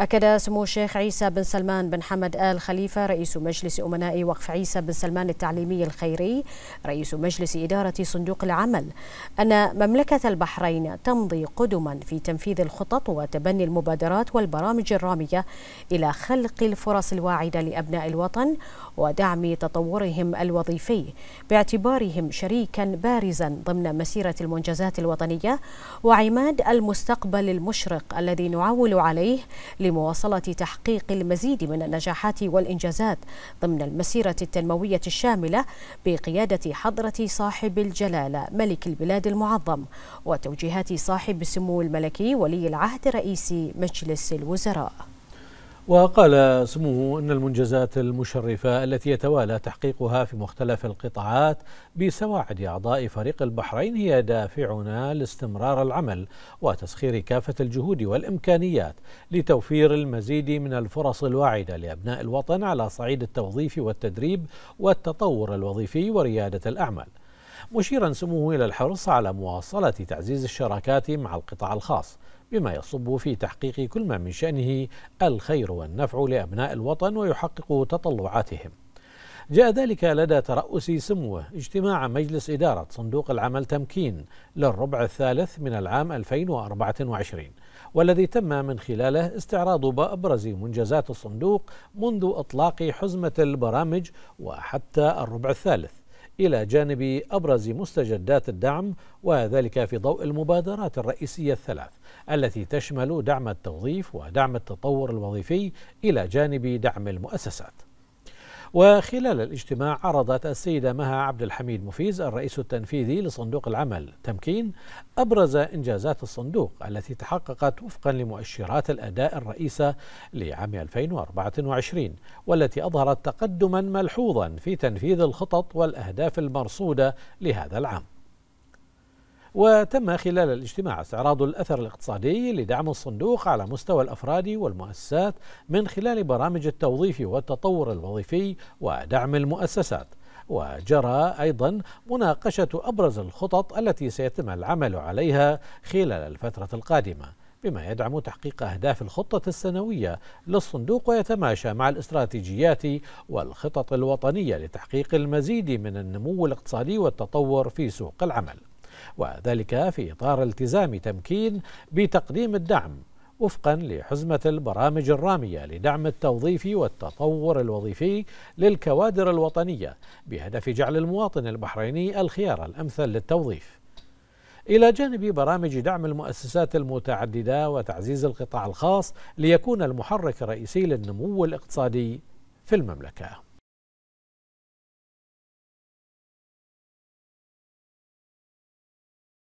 أكد سمو الشيخ عيسى بن سلمان بن حمد آل خليفة رئيس مجلس أمناء وقف عيسى بن سلمان التعليمي الخيري رئيس مجلس إدارة صندوق العمل أن مملكة البحرين تمضي قدما في تنفيذ الخطط وتبني المبادرات والبرامج الرامية إلى خلق الفرص الواعدة لأبناء الوطن ودعم تطورهم الوظيفي باعتبارهم شريكا بارزا ضمن مسيرة المنجزات الوطنية وعماد المستقبل المشرق الذي نعول عليه لمواصلة تحقيق المزيد من النجاحات والإنجازات ضمن المسيرة التنموية الشاملة بقيادة حضرة صاحب الجلالة ملك البلاد المعظم وتوجيهات صاحب السمو الملكي ولي العهد رئيس مجلس الوزراء وقال سموه أن المنجزات المشرفة التي يتوالى تحقيقها في مختلف القطاعات بسواعد أعضاء فريق البحرين هي دافعنا لاستمرار العمل وتسخير كافة الجهود والإمكانيات لتوفير المزيد من الفرص الواعدة لأبناء الوطن على صعيد التوظيف والتدريب والتطور الوظيفي وريادة الأعمال مشيرا سموه إلى الحرص على مواصلة تعزيز الشراكات مع القطاع الخاص بما يصب في تحقيق كل ما من شأنه الخير والنفع لأبناء الوطن ويحقق تطلعاتهم جاء ذلك لدى ترأس سموه اجتماع مجلس إدارة صندوق العمل تمكين للربع الثالث من العام 2024 والذي تم من خلاله استعراض بأبرز منجزات الصندوق منذ إطلاق حزمة البرامج وحتى الربع الثالث إلى جانب أبرز مستجدات الدعم وذلك في ضوء المبادرات الرئيسية الثلاث التي تشمل دعم التوظيف ودعم التطور الوظيفي إلى جانب دعم المؤسسات وخلال الاجتماع عرضت السيدة مها عبد الحميد مفيز الرئيس التنفيذي لصندوق العمل تمكين أبرز إنجازات الصندوق التي تحققت وفقا لمؤشرات الأداء الرئيسة لعام 2024 والتي أظهرت تقدما ملحوظا في تنفيذ الخطط والأهداف المرصودة لهذا العام وتم خلال الاجتماع استعراض الأثر الاقتصادي لدعم الصندوق على مستوى الأفراد والمؤسسات من خلال برامج التوظيف والتطور الوظيفي ودعم المؤسسات وجرى أيضا مناقشة أبرز الخطط التي سيتم العمل عليها خلال الفترة القادمة بما يدعم تحقيق أهداف الخطة السنوية للصندوق ويتماشى مع الاستراتيجيات والخطط الوطنية لتحقيق المزيد من النمو الاقتصادي والتطور في سوق العمل وذلك في إطار التزام تمكين بتقديم الدعم وفقا لحزمة البرامج الرامية لدعم التوظيف والتطور الوظيفي للكوادر الوطنية بهدف جعل المواطن البحريني الخيار الأمثل للتوظيف إلى جانب برامج دعم المؤسسات المتعددة وتعزيز القطاع الخاص ليكون المحرك الرئيسي للنمو الاقتصادي في المملكه